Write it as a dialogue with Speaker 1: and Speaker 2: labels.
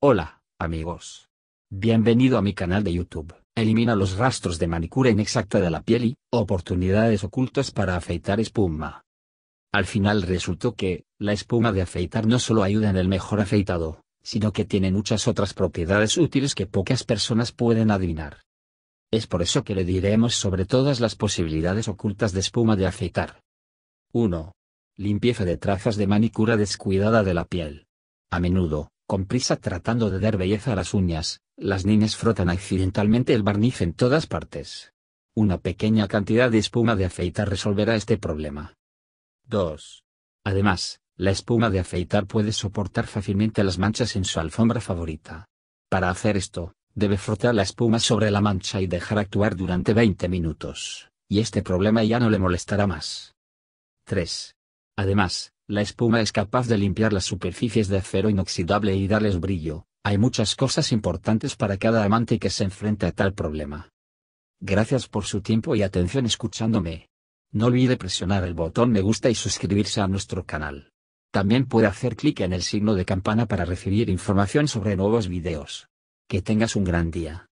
Speaker 1: Hola, amigos. Bienvenido a mi canal de YouTube. Elimina los rastros de manicura inexacta de la piel y, oportunidades ocultas para afeitar espuma. Al final resultó que, la espuma de afeitar no solo ayuda en el mejor afeitado, sino que tiene muchas otras propiedades útiles que pocas personas pueden adivinar. Es por eso que le diremos sobre todas las posibilidades ocultas de espuma de afeitar. 1. Limpieza de trazas de manicura descuidada de la piel. A menudo, con prisa tratando de dar belleza a las uñas, las niñas frotan accidentalmente el barniz en todas partes. Una pequeña cantidad de espuma de afeitar resolverá este problema. 2. Además, la espuma de afeitar puede soportar fácilmente las manchas en su alfombra favorita. Para hacer esto, debe frotar la espuma sobre la mancha y dejar actuar durante 20 minutos, y este problema ya no le molestará más. 3. Además, la espuma es capaz de limpiar las superficies de acero inoxidable y darles brillo. Hay muchas cosas importantes para cada amante que se enfrenta a tal problema. Gracias por su tiempo y atención escuchándome. No olvide presionar el botón me gusta y suscribirse a nuestro canal. También puede hacer clic en el signo de campana para recibir información sobre nuevos videos. Que tengas un gran día.